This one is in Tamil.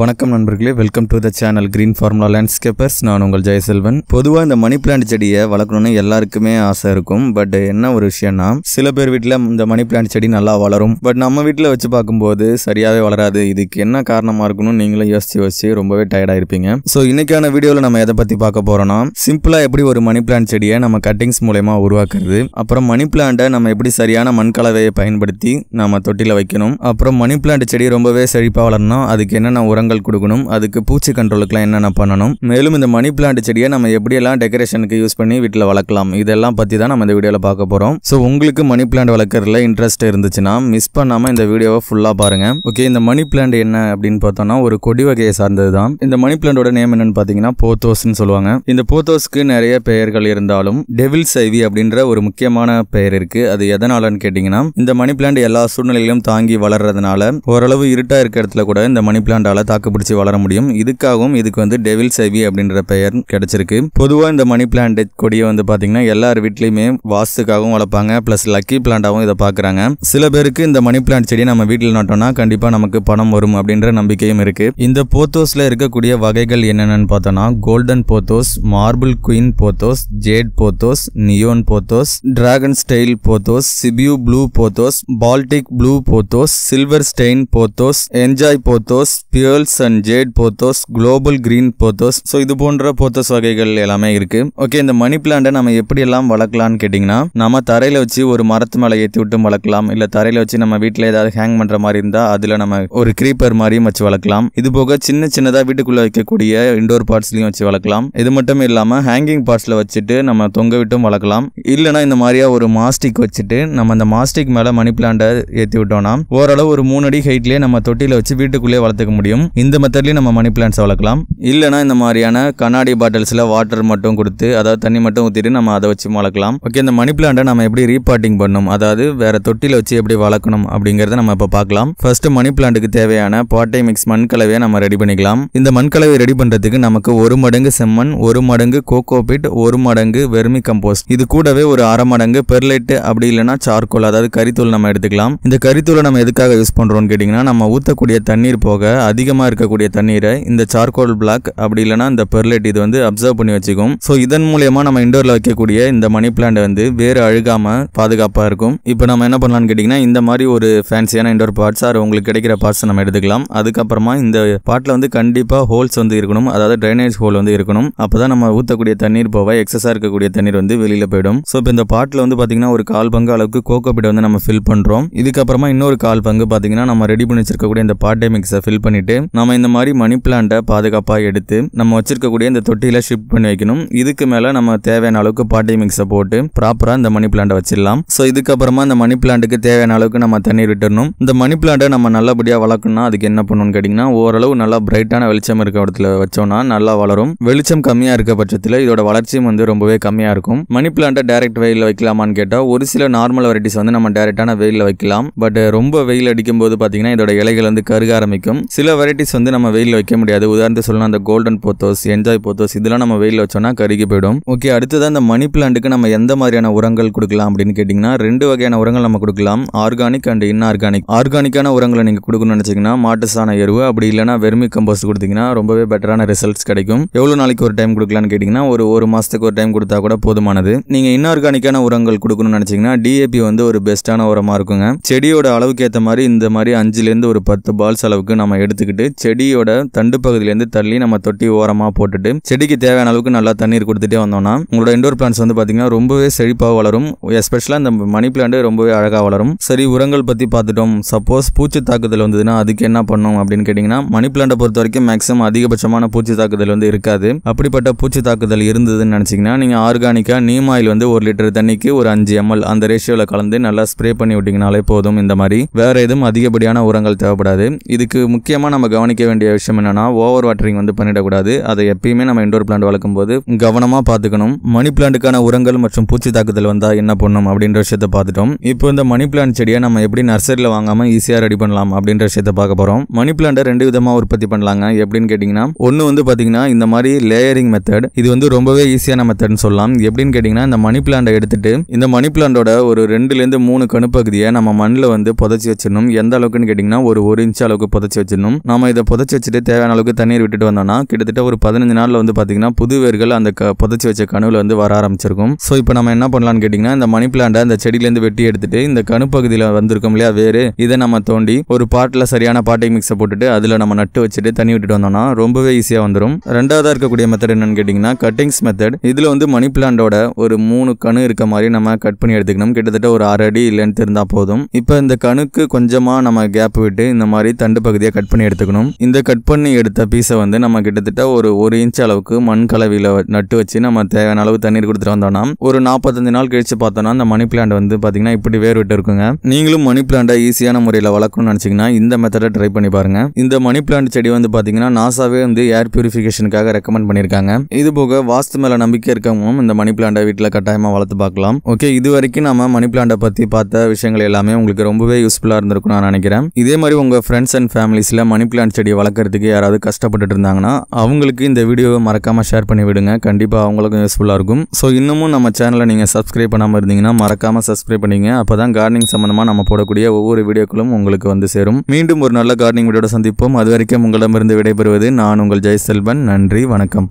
வணக்கம் நண்பர்களே welcome to the channel Green Formula Landscapers நான் உங்கள் ஜெயசெல்வன் பொதுவாக இந்த மணி பிளான்ட் செடியை வளர்க்கணும்னு எல்லாருக்குமே ஆசை இருக்கும் பட் என்ன ஒரு விஷயம்னா சில பேர் வீட்டில் இந்த மணி பிளான்ட் செடி நல்லா வளரும் பட் நம்ம வீட்டில் வச்சு பார்க்கும்போது சரியாகவே வளராது இதுக்கு என்ன காரணமாக இருக்கணும்னு நீங்களும் யோசிச்சு வச்சு ரொம்பவே டயர்டாக இருப்பீங்க ஸோ இன்னைக்கான வீடியோவில் நம்ம எதை பற்றி பார்க்க போகிறோம்னா சிம்பிளாக எப்படி ஒரு மணி பிளான்ட் செடியை நம்ம கட்டிங்ஸ் மூலயமா உருவாக்குறது அப்புறம் மணி பிளான்ட்டை நம்ம எப்படி சரியான மண் கலவையை பயன்படுத்தி நம்ம தொட்டியில் வைக்கணும் அப்புறம் மணி பிளான்ட் செடி ரொம்பவே செழிப்பாக வளரணும் அதுக்கு என்னென்ன உரங்கள் கொடுக்கணும் அதுக்கு பூச்சி கண்ட்ரோலுக்குலாம் என்னென்ன பண்ணணும் மேலும் இந்த மணி பிளான்ட் செடியை நம்ம எப்படியெல்லாம் டெக்கரேஷனுக்கு யூஸ் பண்ணி வீட்டில் வளர்க்கலாம் இதெல்லாம் பற்றி தான் நம்ம இந்த வீடியோவில் பார்க்க போகிறோம் ஸோ உங்களுக்கு மணி பிளான்ட் வளர்க்குறதுல இன்ட்ரெஸ்ட் இருந்துச்சுன்னா மிஸ் பண்ணாமல் இந்த வீடியோவை ஃபுல்லாக பாருங்கள் ஓகே இந்த மணி பிளான்ட் என்ன அப்படின்னு பார்த்தோம்னா ஒரு கொடி வகையை சார்ந்தது தான் இந்த மணி பிளான்டோட நேம் என்னன்னு பார்த்தீங்கன்னா போத்தோஸ்ன்னு சொல்லுவாங்க இந்த போத்தோஸ்க்கு நிறைய பெயர்கள் இருந்தாலும் டெவில் சைவி அப்படின்ற ஒரு முக்கியமான பெயர் இருக்கு அது எதனாலன்னு கேட்டிங்கன்னா இந்த மணி பிளான்ட் எல்லா சூழ்நிலையிலும் தாங்கி வளர்றதுனால ஓரளவு இருட்டா இருக்க இடத்துல கூட இந்த மணி பிளான்டால தாக்கு பிடிச்சி வளர முடியும் இதுக்காகவும் இதுக்கு வந்து டெவில் செவி அப்படின்ற பெயர் கிடைச்சிருக்கு பொதுவாக இந்த மணி பிளான்ட் கொடியை வந்து பார்த்தீங்கன்னா எல்லார் வீட்லையுமே வாஸ்துக்காகவும் வளர்ப்பாங்க ப்ளஸ் லக்கி பிளான்ட்டாகவும் இதை பார்க்குறாங்க சில பேருக்கு இந்த மணி பிளான்ட் செடி நம்ம வீட்டில் நட்டோம்னா கண்டிப்பாக நமக்கு பணம் வரும் அப்படின்ற நம்பிக்கையும் இருக்கு இந்த போத்தோஸில் இருக்கக்கூடிய வகைகள் என்னென்னு பார்த்தோம்னா golden pothos marble queen pothos jade pothos neon pothos dragon style pothos Cebu blue pothos Baltic blue pothos silver satin pothos enjoy pothos pearl pearls and jade pothos global green pothos so இது போன்ற போத்தோஸ் வகைகள் எல்லாமே இருக்கு ஓகே இந்த மணி பிளான்ட்டை நம்ம எப்படி எல்லாம் வளர்க்கலாம்னு கேட்டிங்கன்னா நம்ம தரையில் வச்சு ஒரு மரத்து மேலே ஏற்றி விட்டு வளர்க்கலாம் இல்லை தரையில் வச்சு நம்ம வீட்டில் ஏதாவது ஹேங் பண்ணுற மாதிரி இருந்தால் அதில் நம்ம ஒரு க்ரீப்பர் மாதிரியும் வச்சு வளர்க்கலாம் இது போக சின்ன சின்னதாக வீட்டுக்குள்ளே வைக்கக்கூடிய இண்டோர் பார்ட்ஸ்லையும் வச்சு வளர்க்கலாம் இது மட்டும் இல்லாமல் ஹேங்கிங் பார்ட்ஸில் வச்சுட்டு நம்ம தொங்க விட்டும் வளர்க்கலாம் இல்லைனா இந்த மாதிரியா ஒரு மாஸ்டிக் வச்சுட்டு நம்ம அந்த மாஸ்டிக் மேலே மணி பிளான்ட்டை ஏற்றி விட்டோம்னா ஓரளவு ஒரு மூணு அடி ஹைட்லேயே நம்ம தொட்டியில் வச்சு வீட்டுக்குள்ளேயே வளர்த்துக்க முடியும் இந்த மெத்தட்லேயும் நம்ம மணி பிளான்ஸ் வளர்க்கலாம் இல்லைனா இந்த மாதிரியான கண்ணாடி பாட்டில்ஸில் வாட்டர் மட்டும் கொடுத்து அதாவது தண்ணி மட்டும் ஊற்றிட்டு நம்ம அதை வச்சு வளர்க்கலாம் ஓகே இந்த மணி பிளான்ட்டை நம்ம எப்படி ரீபாட்டிங் பண்ணணும் அதாவது வேற தொட்டியில் வச்சு எப்படி வளர்க்கணும் அப்படிங்கிறத நம்ம இப்போ பார்க்கலாம் ஃபர்ஸ்ட் மணி பிளான்ட்டுக்கு தேவையான பாட்டை மிக்ஸ் மண் கலவையை நம்ம ரெடி பண்ணிக்கலாம் இந்த மண் கலவை ரெடி பண்ணுறதுக்கு நமக்கு ஒரு மடங்கு செம்மண் ஒரு மடங்கு கோகோபிட் ஒரு மடங்கு வெர்மி கம்போஸ்ட் இது கூடவே ஒரு அரை மடங்கு பெர்லைட்டு அப்படி இல்லைனா சார்கோல் அதாவது கரித்தூள் நம்ம எடுத்துக்கலாம் இந்த கரித்தூளை நம்ம எதுக்காக யூஸ் பண்ணுறோம்னு கேட்டிங்கன்னா நம்ம ஊற்றக்கூடிய தண்ணீர் போக அதிக அதிகமாக இருக்கக்கூடிய தண்ணீரை இந்த சார்கோல் பிளாக் அப்படி இல்லைனா இந்த பெர்லைட் இது வந்து அப்சர்வ் பண்ணி வச்சுக்கும் ஸோ இதன் மூலயமா நம்ம இண்டோரில் வைக்கக்கூடிய இந்த மணி பிளான்ட் வந்து வேறு அழுகாமல் பாதுகாப்பாக இருக்கும் இப்போ நம்ம என்ன பண்ணலாம்னு கேட்டிங்கன்னா இந்த மாதிரி ஒரு ஃபேன்சியான இண்டோர் பார்ட்ஸ் ஆர் உங்களுக்கு கிடைக்கிற பாட்ஸ் நம்ம எடுத்துக்கலாம் அதுக்கப்புறமா இந்த பாட்டில் வந்து கண்டிப்பாக ஹோல்ஸ் வந்து இருக்கணும் அதாவது ட்ரைனேஜ் ஹோல் வந்து இருக்கணும் அப்போ தான் நம்ம ஊற்றக்கூடிய தண்ணீர் போக எக்ஸஸாக இருக்கக்கூடிய தண்ணீர் வந்து வெளியில் போயிடும் ஸோ இப்போ இந்த பாட்டில் வந்து பார்த்தீங்கன்னா ஒரு கால் பங்கு அளவுக்கு கோகோபிட் வந்து நம்ம ஃபில் பண்ணுறோம் இதுக்கப்புறமா இன்னொரு கால் பங்கு பார்த்தீங்கன்னா நம்ம ரெடி பண்ணி வச்சிருக்கக்கூடிய இந்த பாட்டை மிக்ஸை ஃபில் பண்ணிட்டு பண்ணிட்டு நம்ம இந்த மாதிரி மணி பிளான்ட்டை பாதுகாப்பாக எடுத்து நம்ம வச்சிருக்கக்கூடிய இந்த தொட்டியில் ஷிஃப்ட் பண்ணி வைக்கணும் இதுக்கு மேலே நம்ம தேவையான அளவுக்கு பாட்டி மிக்ஸை போட்டு ப்ராப்பராக இந்த மணி பிளான்ட்டை வச்சிடலாம் ஸோ இதுக்கப்புறமா இந்த மணி பிளான்ட்டுக்கு தேவையான அளவுக்கு நம்ம தண்ணீர் விட்டுடணும் இந்த மணி பிளான்ட்டை நம்ம நல்லபடியாக வளர்க்கணும்னா அதுக்கு என்ன பண்ணணும்னு கேட்டிங்கன்னா ஓரளவு நல்லா பிரைட்டான வெளிச்சம் இருக்க இடத்துல வச்சோம்னா நல்லா வளரும் வெளிச்சம் கம்மியாக இருக்க பட்சத்தில் இதோட வளர்ச்சியும் வந்து ரொம்பவே கம்மியாக இருக்கும் மணி பிளான்ட்டை டைரக்ட் வெயிலில் வைக்கலாமான்னு கேட்டால் ஒரு சில நார்மல் வெரைட்டிஸ் வந்து நம்ம டைரெக்டான வெயிலில் வைக்கலாம் பட் ரொம்ப வெயில் அடிக்கும் போது பார்த்தீங்கன்னா இதோட இலைகள் வந்து கருக ஆரம்பிக்கும் சில வெரைட்டிஸ் வந்து நம்ம வெயிலில் வைக்க முடியாது உதாரணத்து சொல்லலாம் அந்த கோல்டன் போத்தோஸ் என்ஜாய் போத்தோஸ் இதெல்லாம் நம்ம வெயிலில் வச்சோம்னா கருகி போயிடும் ஓகே அடுத்ததான் இந்த மணி பிளான்ட்டுக்கு நம்ம எந்த மாதிரியான உரங்கள் கொடுக்கலாம் அப்படின்னு கேட்டிங்கன்னா ரெண்டு வகையான உரங்கள் நம்ம கொடுக்கலாம் ஆர்கானிக் அண்ட் இன்ஆர்கானிக் ஆர்கானிக்கான உரங்களை நீங்கள் கொடுக்கணும்னு நினச்சிங்கன்னா மாட்டு எருவு அப்படி இல்லைனா வெர்மி கம்போஸ்ட் கொடுத்தீங்கன்னா ரொம்பவே பெட்டரான ரிசல்ட்ஸ் கிடைக்கும் எவ்வளோ நாளைக்கு ஒரு டைம் கொடுக்கலான்னு கேட்டிங்கன்னா ஒரு ஒரு மாதத்துக்கு ஒரு டைம் கொடுத்தா கூட போதுமானது நீங்கள் இன்ஆர்கானிக்கான உரங்கள் கொடுக்கணும்னு நினச்சிங்கன்னா டிஏபி வந்து ஒரு பெஸ்ட்டான உரமாக இருக்குங்க செடியோட அளவுக்கு ஏற்ற மாதிரி இந்த மாதிரி அஞ்சுலேருந்து ஒரு பத்து பால்ஸ் அளவுக்கு நம்ம எடுத்துக்கிட்டு எடுத்துக்கிட்டு செடியோட தண்டு பகுதியிலேருந்து தள்ளி நம்ம தொட்டி ஓரமாக போட்டுட்டு செடிக்கு தேவையான அளவுக்கு நல்லா தண்ணீர் கொடுத்துட்டே வந்தோம்னா உங்களோட இண்டோர் பிளான்ஸ் வந்து பார்த்தீங்கன்னா ரொம்பவே செழிப்பாக வளரும் எஸ்பெஷலாக இந்த மணி பிளான்ட் ரொம்பவே அழகாக வளரும் சரி உரங்கள் பற்றி பார்த்துட்டோம் சப்போஸ் பூச்சி தாக்குதல் வந்ததுன்னா அதுக்கு என்ன பண்ணும் அப்படின்னு கேட்டிங்கன்னா மணி பிளான்ட்டை பொறுத்த வரைக்கும் மேக்ஸிமம் அதிகபட்சமான பூச்சி தாக்குதல் வந்து இருக்காது அப்படிப்பட்ட பூச்சி தாக்குதல் இருந்ததுன்னு நினச்சிங்கன்னா நீங்கள் ஆர்கானிக்காக நீம் ஆயில் வந்து ஒரு லிட்டர் தண்ணிக்கு ஒரு அஞ்சு எம்எல் அந்த ரேஷியோவில் கலந்து நல்லா ஸ்ப்ரே பண்ணி விட்டிங்கனாலே போதும் இந்த மாதிரி வேறு எதுவும் அதிகப்படியான உரங்கள் தேவைப்படாது இதுக்கு முக்கியமாக நம்ம நம்ம கவனிக்க வேண்டிய விஷயம் என்னென்னா ஓவர் வாட்டரிங் வந்து பண்ணிடக்கூடாது அதை எப்பயுமே நம்ம இண்டோர் பிளான்ட் வளர்க்கும் போது கவனமாக பார்த்துக்கணும் மணி பிளான்ட்டுக்கான உரங்கள் மற்றும் பூச்சி தாக்குதல் வந்தால் என்ன பண்ணணும் அப்படின்ற விஷயத்தை பார்த்துட்டோம் இப்போ இந்த மணி பிளான்ட் செடியை நம்ம எப்படி நர்சரியில் வாங்காமல் ஈஸியாக ரெடி பண்ணலாம் அப்படின்ற விஷயத்தை பார்க்க போகிறோம் மணி பிளான்ட்டை ரெண்டு விதமாக உற்பத்தி பண்ணலாங்க எப்படின்னு கேட்டிங்கன்னா ஒன்று வந்து பார்த்தீங்கன்னா இந்த மாதிரி லேயரிங் மெத்தட் இது வந்து ரொம்பவே ஈஸியான மெத்தட்னு சொல்லலாம் எப்படின்னு கேட்டீங்கன்னா இந்த மணி பிளான்ட்டை எடுத்துட்டு இந்த மணி பிளான்டோட ஒரு ரெண்டுலேருந்து மூணு கணுப்பகுதியை நம்ம மண்ணில் வந்து புதைச்சி வச்சிடணும் எந்த அளவுக்குன்னு கேட்டிங்கன்னா ஒரு ஒரு இன்ச் அளவுக்கு புதைச்சி வச்சிடணும் நம்ம இதை புதைச்சி வச்சுட்டு தேவையான அளவுக்கு தண்ணீர் விட்டுட்டு வந்தோம்னா கிட்டத்தட்ட ஒரு பதினஞ்சு நாளில் வந்து பார்த்தீங்கன்னா புது வேர்கள் அந்த க புதைச்சி வச்ச கனவுல வந்து வர ஆரம்பிச்சிருக்கும் ஸோ இப்போ நம்ம என்ன பண்ணலாம்னு கேட்டிங்கன்னா இந்த மணி பிளான்ட்டை அந்த செடியிலேருந்து வெட்டி எடுத்துட்டு இந்த கணு பகுதியில் வந்திருக்கும் இல்லையா வேறு இதை நம்ம தோண்டி ஒரு பாட்டில் சரியான பாட்டை மிக்ஸை போட்டுட்டு அதில் நம்ம நட்டு வச்சுட்டு தண்ணி விட்டுட்டு வந்தோம்னா ரொம்பவே ஈஸியாக வந்துடும் ரெண்டாவதாக இருக்கக்கூடிய மெத்தட் என்னன்னு கேட்டிங்கன்னா கட்டிங்ஸ் மெத்தட் இதில் வந்து மணி பிளான்ட்டோட ஒரு மூணு கணு இருக்க மாதிரி நம்ம கட் பண்ணி எடுத்துக்கணும் கிட்டத்தட்ட ஒரு அரை அடி இல்லைன்னு இருந்தால் போதும் இப்போ இந்த கணுக்கு கொஞ்சமாக நம்ம கேப் விட்டு இந்த மாதிரி தண்டு பகுதியை கட் பண்ணி எடுத்துக்கணும் எடுத்துக்கணும் இந்த கட் பண்ணி எடுத்த பீஸை வந்து நம்ம கிட்டத்தட்ட ஒரு ஒரு இன்ச் அளவுக்கு மண் கலவியில நட்டு வச்சு நம்ம தேவையான அளவு தண்ணீர் கொடுத்துட்டு வந்தோம்னா ஒரு நாற்பத்தஞ்சு நாள் கழிச்சு பார்த்தோம்னா அந்த மணி பிளான்ட் வந்து பார்த்தீங்கன்னா இப்படி வேறு விட்டு இருக்குங்க நீங்களும் மணி பிளான்ட்டை ஈஸியான முறையில் வளர்க்கணும்னு நினச்சிங்கன்னா இந்த மெத்தடை ட்ரை பண்ணி பாருங்க இந்த மணி பிளான்ட் செடி வந்து பார்த்தீங்கன்னா நாசாவே வந்து ஏர் பியூரிஃபிகேஷனுக்காக ரெக்கமெண்ட் பண்ணியிருக்காங்க இது போக வாஸ்து மேலே நம்பிக்கை இருக்கவங்களும் இந்த மணி பிளான்ட்டை வீட்டில் கட்டாயமாக வளர்த்து பார்க்கலாம் ஓகே இது வரைக்கும் நம்ம மணி பிளான்ட்டை பற்றி பார்த்த விஷயங்கள் எல்லாமே உங்களுக்கு ரொம்பவே யூஸ்ஃபுல்லாக இருந்திருக்கும் நான் நினைக்கிறேன் இதே மாதிரி உங்க ஃப்ரெண்ட்ஸ் அண்ட் ஃபேமிலிஸில் மணி பிளான்ட் செடியை வளர்க்குறதுக்கு யாராவது கஷ்டப்பட்டுட்டு இருந்தாங்கன்னா அவங்களுக்கு இந்த வீடியோவை மறக்காமல் ஷேர் பண்ணி விடுங்க கண்டிப்பாக அவங்களுக்கும் யூஸ்ஃபுல்லாக இருக்கும் ஸோ இன்னமும் நம்ம சேனலை நீங்கள் சப்ஸ்கிரைப் பண்ணாமல் இருந்தீங்கன்னா மறக்காமல் சப்ஸ்கிரைப் பண்ணிங்க அப்போ தான் கார்டனிங் சம்மந்தமாக நம்ம போடக்கூடிய ஒவ்வொரு வீடியோக்களும் உங்களுக்கு வந்து சேரும் மீண்டும் ஒரு நல்ல கார்டனிங் வீடியோட சந்திப்போம் அது வரைக்கும் உங்களிடமிருந்து விடைபெறுவது நான் உங்கள் ஜெய்செல்வன் நன்றி வணக்கம்